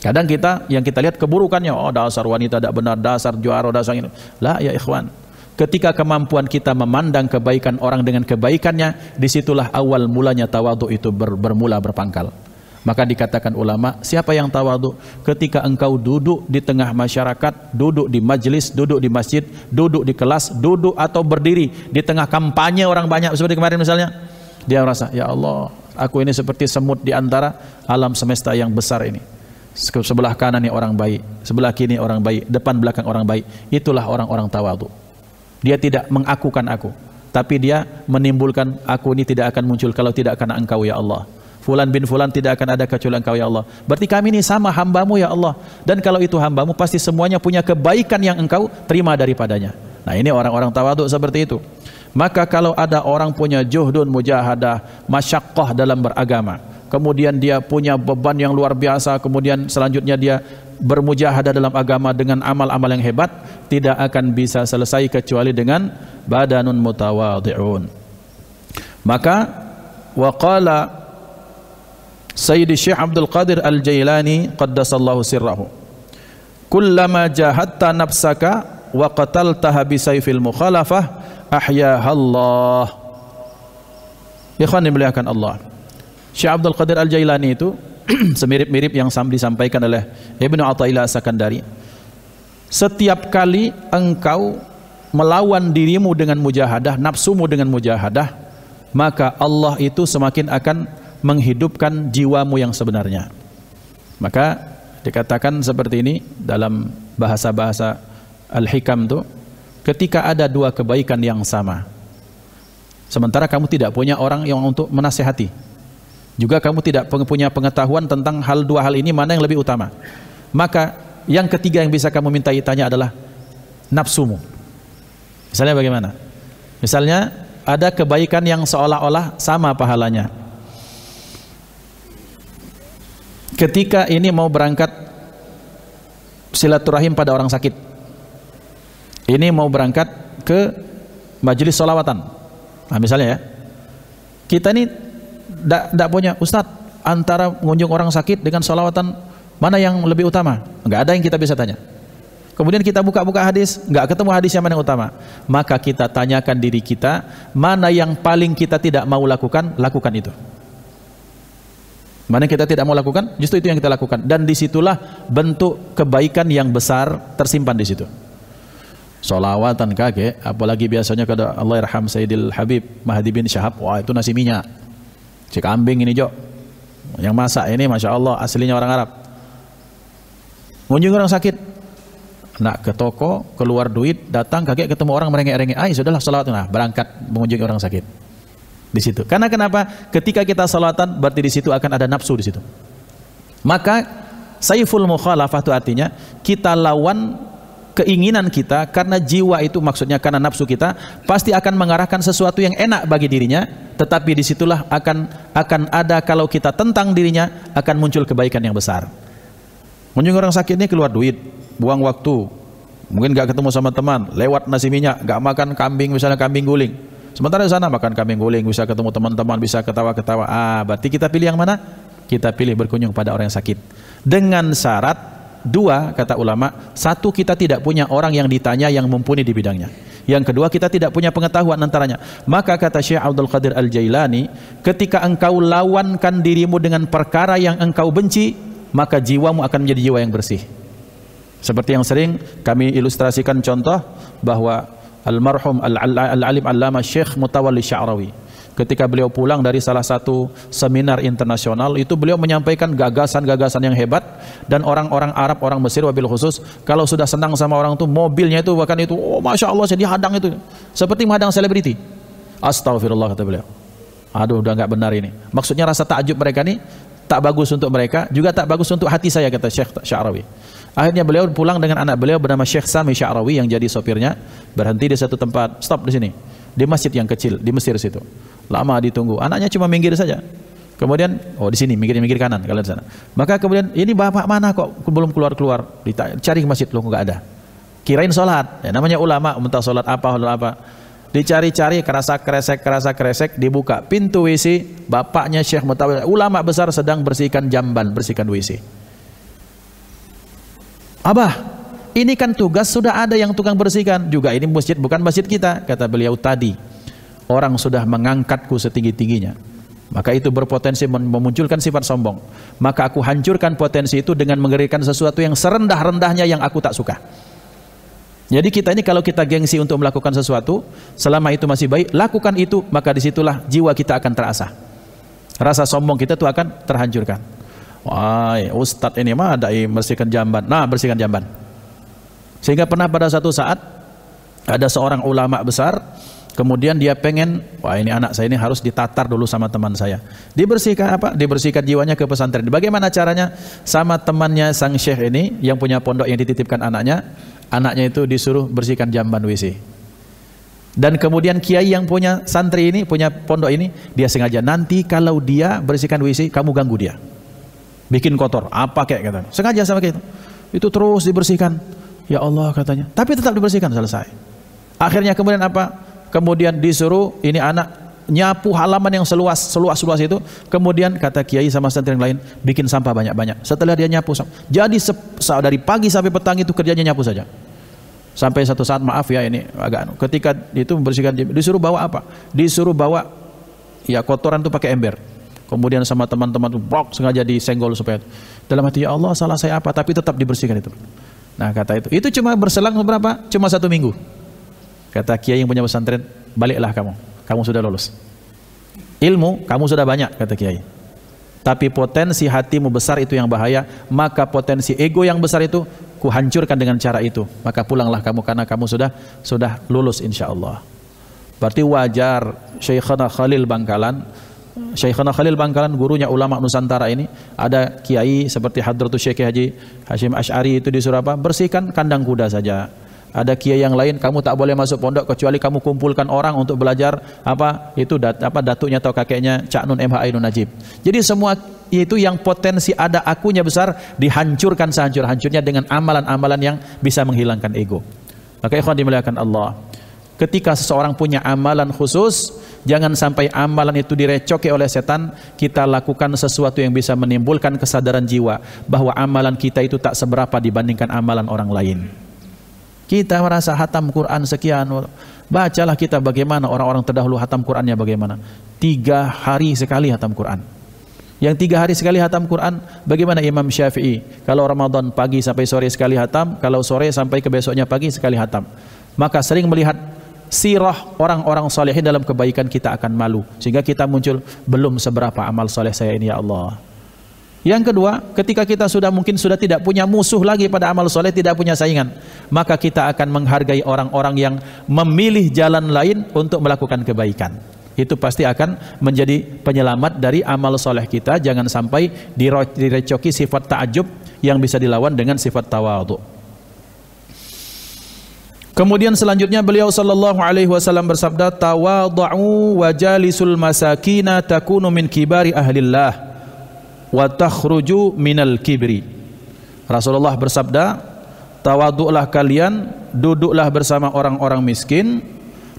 Kadang kita yang kita lihat keburukannya, oh dasar wanita tidak benar, dasar juaro, dasar ini. Lah ya ikhwan, Ketika kemampuan kita memandang kebaikan orang dengan kebaikannya, disitulah awal mulanya tawadu itu ber, bermula berpangkal. Maka dikatakan ulama, siapa yang tawadu? Ketika engkau duduk di tengah masyarakat, duduk di majelis, duduk di masjid, duduk di kelas, duduk atau berdiri di tengah kampanye orang banyak seperti kemarin misalnya, dia merasa, ya Allah, aku ini seperti semut di antara alam semesta yang besar ini. Sebelah kanan ini orang baik, sebelah kiri orang baik, depan belakang orang baik. Itulah orang-orang tawadu. Dia tidak mengakukan aku, tapi dia menimbulkan aku ini tidak akan muncul kalau tidak karena engkau ya Allah. Fulan bin Fulan tidak akan ada kecuali engkau ya Allah. Berarti kami ini sama hambamu ya Allah. Dan kalau itu hambamu pasti semuanya punya kebaikan yang engkau terima daripadanya. Nah ini orang-orang tawaduk seperti itu. Maka kalau ada orang punya juhdun mujahadah, masyakoh dalam beragama. Kemudian dia punya beban yang luar biasa. Kemudian selanjutnya dia bermujahadah dalam agama dengan amal-amal yang hebat tidak akan bisa selesai kecuali dengan badanun mutawadhi'un. Maka waqala Sayyidi Syekh Abdul Qadir Al-Jailani qaddasallahu sirrahu. Kullama jahatta nafsaka wa qataltaha bi sayfil mukhalafah ahyahallah. Ikhwan dimuliakan Allah. Syekh Abdul Qadir Al-Jailani itu semirip-mirip yang sam disampaikan oleh Ibnu Athaillah Sakandari. Setiap kali engkau melawan dirimu dengan mujahadah, nafsumu dengan mujahadah, maka Allah itu semakin akan menghidupkan jiwamu yang sebenarnya. Maka dikatakan seperti ini dalam bahasa-bahasa Al-Hikam itu, ketika ada dua kebaikan yang sama, sementara kamu tidak punya orang yang untuk menasehati, juga kamu tidak punya pengetahuan tentang hal dua hal ini mana yang lebih utama. Maka yang ketiga yang bisa kamu mintai tanya adalah nafsumu. Misalnya bagaimana? Misalnya ada kebaikan yang seolah-olah sama pahalanya. Ketika ini mau berangkat silaturahim pada orang sakit. Ini mau berangkat ke majelis solawatan. Nah, misalnya ya. Kita ini tidak punya ustad antara mengunjung orang sakit dengan solawatan mana yang lebih utama nggak ada yang kita bisa tanya kemudian kita buka-buka hadis nggak ketemu hadis yang mana yang utama maka kita tanyakan diri kita mana yang paling kita tidak mau lakukan lakukan itu mana yang kita tidak mau lakukan justru itu yang kita lakukan dan disitulah bentuk kebaikan yang besar tersimpan di situ solawatan kakek apalagi biasanya kalau Allah Sayyidil Habib Mahdi bin Syahab wah itu nasi minyak Cik kambing ini Jok. Yang masak ini Masya Allah aslinya orang Arab. Mengunjungi orang sakit. Nak ke toko, keluar duit, datang kakek ketemu orang merengek-rengek. Ay sudahlah salat. Nah berangkat mengunjungi orang sakit. Di situ. Karena kenapa? Ketika kita salatan berarti di situ akan ada nafsu di situ. Maka saiful mukhalafah itu artinya kita lawan keinginan kita karena jiwa itu maksudnya karena nafsu kita pasti akan mengarahkan sesuatu yang enak bagi dirinya tetapi disitulah akan akan ada kalau kita tentang dirinya akan muncul kebaikan yang besar menyuruh orang sakit ini keluar duit buang waktu mungkin gak ketemu sama teman lewat nasi minyak gak makan kambing misalnya kambing guling sementara di sana makan kambing guling bisa ketemu teman-teman bisa ketawa-ketawa ah berarti kita pilih yang mana kita pilih berkunjung pada orang yang sakit dengan syarat Dua, kata ulama, satu kita tidak punya orang yang ditanya yang mumpuni di bidangnya. Yang kedua kita tidak punya pengetahuan antaranya. Maka kata Syekh Abdul Qadir Al-Jailani, ketika engkau lawankan dirimu dengan perkara yang engkau benci, maka jiwamu akan menjadi jiwa yang bersih. Seperti yang sering kami ilustrasikan contoh bahwa almarhum al-alim al allama Syekh Mutawalli Sya'rawi ketika beliau pulang dari salah satu seminar internasional itu beliau menyampaikan gagasan-gagasan yang hebat dan orang-orang Arab, orang Mesir wabil khusus kalau sudah senang sama orang itu mobilnya itu bahkan itu oh masya Allah jadi hadang itu seperti menghadang selebriti. Astagfirullah kata beliau. Aduh udah nggak benar ini. Maksudnya rasa takjub mereka ini tak bagus untuk mereka juga tak bagus untuk hati saya kata Syekh Syarawi. Akhirnya beliau pulang dengan anak beliau bernama Syekh Sami Syarawi yang jadi sopirnya berhenti di satu tempat stop di sini di masjid yang kecil di Mesir situ. Lama ditunggu, anaknya cuma minggir saja. Kemudian, oh di sini, minggir-minggir kanan, kalian sana. Maka kemudian, ini bapak mana kok belum keluar-keluar? Dicari ke masjid, loh nggak ada. Kirain sholat, ya, namanya ulama, minta sholat apa, sholat apa. Dicari-cari, kerasa kresek, kerasa kresek, dibuka. Pintu WC, bapaknya Syekh Mutawil, ulama besar sedang bersihkan jamban, bersihkan WC. Abah, ini kan tugas sudah ada yang tukang bersihkan. Juga ini masjid bukan masjid kita, kata beliau tadi. Orang sudah mengangkatku setinggi-tingginya. Maka itu berpotensi memunculkan sifat sombong. Maka aku hancurkan potensi itu dengan mengerikan sesuatu yang serendah-rendahnya yang aku tak suka. Jadi kita ini kalau kita gengsi untuk melakukan sesuatu, selama itu masih baik, lakukan itu, maka disitulah jiwa kita akan terasa. Rasa sombong kita itu akan terhancurkan. Wah, ustadz ini mah ada bersihkan jamban. Nah, bersihkan jamban. Sehingga pernah pada satu saat ada seorang ulama besar Kemudian dia pengen, wah ini anak saya ini harus ditatar dulu sama teman saya. Dibersihkan apa? Dibersihkan jiwanya ke pesantren. Bagaimana caranya? Sama temannya sang syekh ini yang punya pondok yang dititipkan anaknya, anaknya itu disuruh bersihkan jamban WC. Dan kemudian kiai yang punya santri ini, punya pondok ini, dia sengaja nanti kalau dia bersihkan WC, kamu ganggu dia. Bikin kotor, apa kayak gitu Sengaja sama kayak itu. Itu terus dibersihkan Ya Allah katanya. Tapi tetap dibersihkan selesai. Akhirnya kemudian apa? Kemudian disuruh ini anak nyapu halaman yang seluas seluas seluas itu kemudian kata kiai sama santri yang lain bikin sampah banyak banyak setelah dia nyapu jadi dari pagi sampai petang itu kerjanya nyapu saja sampai satu saat maaf ya ini agak anu. ketika itu membersihkan disuruh bawa apa disuruh bawa ya kotoran itu pakai ember kemudian sama teman-teman tuh blok sengaja disenggol supaya dalam hati ya Allah salah saya apa tapi tetap dibersihkan itu Nah kata itu, itu cuma berselang berapa? Cuma satu minggu. Kata kiai yang punya pesantren, baliklah kamu, kamu sudah lulus. Ilmu kamu sudah banyak, kata kiai. Tapi potensi hatimu besar itu yang bahaya, maka potensi ego yang besar itu kuhancurkan dengan cara itu. Maka pulanglah kamu karena kamu sudah sudah lulus insya Allah. Berarti wajar Syekhana Khalil Bangkalan Syekhana Khalil Bangkalan gurunya ulama Nusantara ini ada kiai seperti Hadratus Syekh Haji Hashim Ash'ari itu di Surabaya bersihkan kandang kuda saja ada kiai yang lain kamu tak boleh masuk pondok kecuali kamu kumpulkan orang untuk belajar apa itu dat, apa datuknya atau kakeknya Cak Nun MH Ainun Najib. Jadi semua itu yang potensi ada akunya besar dihancurkan sehancur-hancurnya dengan amalan-amalan yang bisa menghilangkan ego. Maka ikhwan dimuliakan Allah ketika seseorang punya amalan khusus, jangan sampai amalan itu direcoki oleh setan, kita lakukan sesuatu yang bisa menimbulkan kesadaran jiwa bahwa amalan kita itu tak seberapa dibandingkan amalan orang lain. Kita merasa hatam Quran sekian, bacalah kita bagaimana orang-orang terdahulu hatam Qurannya bagaimana. Tiga hari sekali hatam Quran. Yang tiga hari sekali hatam Quran, bagaimana Imam Syafi'i? Kalau Ramadan pagi sampai sore sekali hatam, kalau sore sampai ke besoknya pagi sekali hatam. Maka sering melihat sirah orang-orang soleh dalam kebaikan kita akan malu. Sehingga kita muncul, belum seberapa amal soleh saya ini ya Allah. Yang kedua, ketika kita sudah mungkin sudah tidak punya musuh lagi pada amal soleh, tidak punya saingan, maka kita akan menghargai orang-orang yang memilih jalan lain untuk melakukan kebaikan. Itu pasti akan menjadi penyelamat dari amal soleh kita. Jangan sampai direcoki sifat takjub yang bisa dilawan dengan sifat tawadu. Kemudian selanjutnya beliau sallallahu alaihi wasallam bersabda tawadhu wajalisul masakina takunu min kibari ahlillah wa takhruju minal kibri. Rasulullah bersabda tawaduklah kalian duduklah bersama orang-orang miskin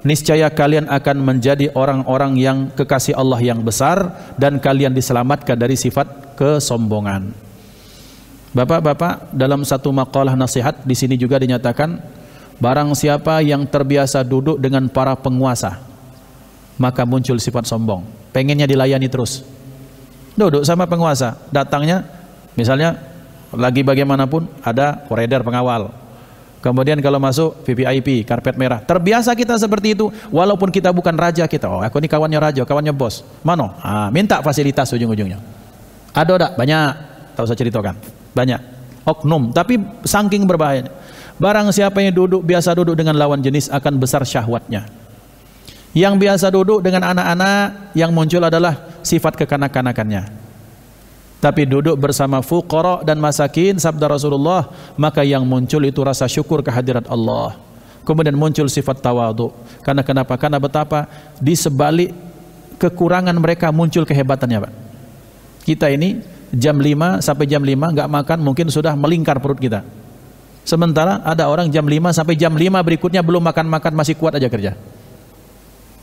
niscaya kalian akan menjadi orang-orang yang kekasih Allah yang besar dan kalian diselamatkan dari sifat kesombongan. Bapak-bapak, dalam satu makalah nasihat di sini juga dinyatakan Barang siapa yang terbiasa duduk dengan para penguasa, maka muncul sifat sombong. Pengennya dilayani terus. Duduk sama penguasa, datangnya misalnya lagi bagaimanapun ada koridor pengawal. Kemudian kalau masuk VIP, karpet merah. Terbiasa kita seperti itu, walaupun kita bukan raja kita. Oh, aku ini kawannya raja, kawannya bos. Mano, ah, minta fasilitas ujung-ujungnya. Ada tak? Banyak. Tak usah ceritakan. Banyak. Oknum, tapi saking berbahaya. Barang siapa yang duduk biasa duduk dengan lawan jenis akan besar syahwatnya. Yang biasa duduk dengan anak-anak yang muncul adalah sifat kekanak-kanakannya. Tapi duduk bersama fuqara dan masakin sabda Rasulullah, maka yang muncul itu rasa syukur kehadirat Allah. Kemudian muncul sifat tawadhu. Karena kenapa? Karena betapa di sebalik kekurangan mereka muncul kehebatannya, Pak. Kita ini jam 5 sampai jam 5 nggak makan mungkin sudah melingkar perut kita. Sementara ada orang jam 5 sampai jam 5 berikutnya belum makan-makan masih kuat aja kerja.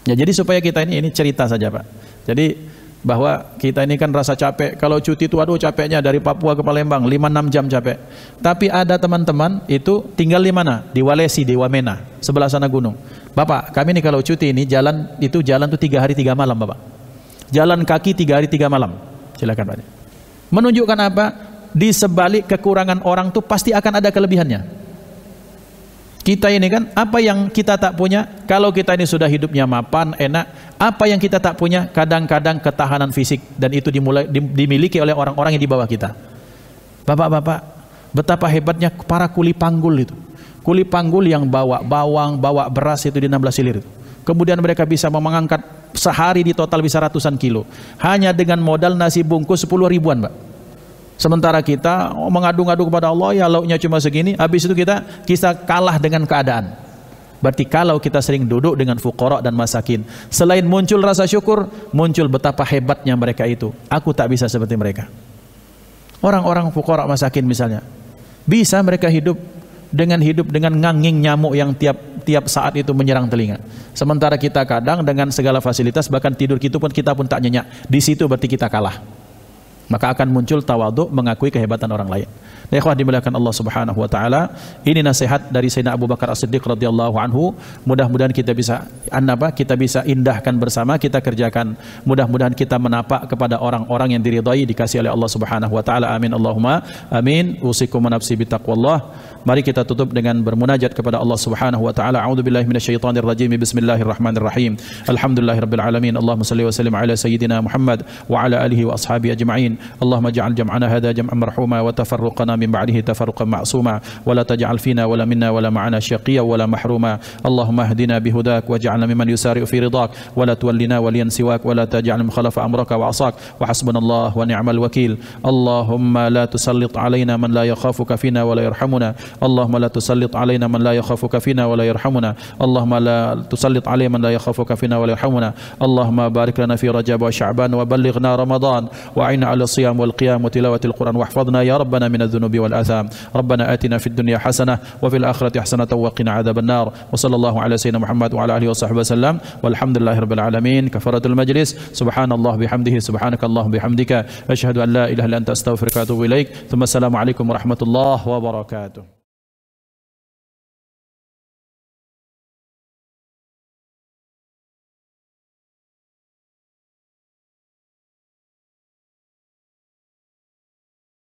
Ya jadi supaya kita ini ini cerita saja Pak. Jadi bahwa kita ini kan rasa capek kalau cuti itu aduh capeknya dari Papua ke Palembang 5-6 jam capek tapi ada teman-teman itu tinggal di mana di Walesi di Wamena sebelah sana gunung Bapak kami ini kalau cuti ini jalan itu jalan tuh tiga hari tiga malam Bapak jalan kaki tiga hari tiga malam silakan Pak menunjukkan apa di sebalik kekurangan orang tuh pasti akan ada kelebihannya. Kita ini kan apa yang kita tak punya, kalau kita ini sudah hidupnya mapan, enak, apa yang kita tak punya kadang-kadang ketahanan fisik dan itu dimulai dimiliki oleh orang-orang yang di bawah kita. Bapak-bapak, betapa hebatnya para kuli panggul itu. Kuli panggul yang bawa bawang, bawa beras itu di 16 silir itu. Kemudian mereka bisa mengangkat sehari di total bisa ratusan kilo. Hanya dengan modal nasi bungkus 10 ribuan, Pak. Sementara kita mengadu-ngadu kepada Allah, ya lauknya cuma segini, habis itu kita kita kalah dengan keadaan. Berarti kalau kita sering duduk dengan fukara dan masakin, selain muncul rasa syukur, muncul betapa hebatnya mereka itu. Aku tak bisa seperti mereka. Orang-orang fukara masakin misalnya, bisa mereka hidup dengan hidup dengan nganging nyamuk yang tiap tiap saat itu menyerang telinga. Sementara kita kadang dengan segala fasilitas bahkan tidur kita pun kita pun tak nyenyak. Di situ berarti kita kalah maka akan muncul tawaduk mengakui kehebatan orang lain. Ya ikhwah dimuliakan Allah Subhanahu wa taala, ini nasihat dari Sayyidina Abu Bakar As-Siddiq radhiyallahu anhu. Mudah-mudahan kita bisa apa? Kita bisa indahkan bersama, kita kerjakan. Mudah-mudahan kita menapak kepada orang-orang yang diridhai dikasih oleh Allah Subhanahu wa taala. Amin Allahumma. Amin. Usikum nafsi bitaqwallah. Mari kita tutup dengan bermunajat kepada Allah Subhanahu wa taala. A'udzubillahi minasyaitonir rajim. Bismillahirrahmanirrahim. Alhamdulillahirabbil alamin. Allahumma salli wa sallim ala sayyidina Muhammad wa ala alihi wa ashabihi ajma'in. Allahumma ja'al jam'ana hadha jam'an marhuma wa tafarruqana من بعده تفرقا معصوما ولا تجعل فينا ولا منا ولا معنا شقيا ولا محروما اللهم اهدنا بهداك واجعلنا ممن يسارع في رضاك ولا تولنا وليا سواك ولا تجعل من خلف امرك وعصاك وحسبنا الله ونعم الوكيل اللهم لا تسلط علينا من لا يخافك فينا ولا يرحمنا اللهم لا تسلط علينا من لا يخافك فينا ولا يرحمنا اللهم لا تسلط علينا من لا يخافك فينا ولا يرحمنا اللهم بارك لنا في رجب وشعبان وبلغنا رمضان وعنا على الصيام والقيام وتلاوه القران واحفظنا يا ربنا من الذنوب الذنوب والآثام ربنا آتنا في الدنيا حسنة وفي الآخرة حسنة وقنا عذاب النار وصلى الله على سيدنا محمد وعلى آله وصحبه وسلم والحمد لله رب العالمين كفرة المجلس سبحان الله بحمده سبحانك اللهم بحمدك أشهد أن لا إله إلا أنت أستغفرك وأتوب إليك ثم السلام عليكم ورحمة الله وبركاته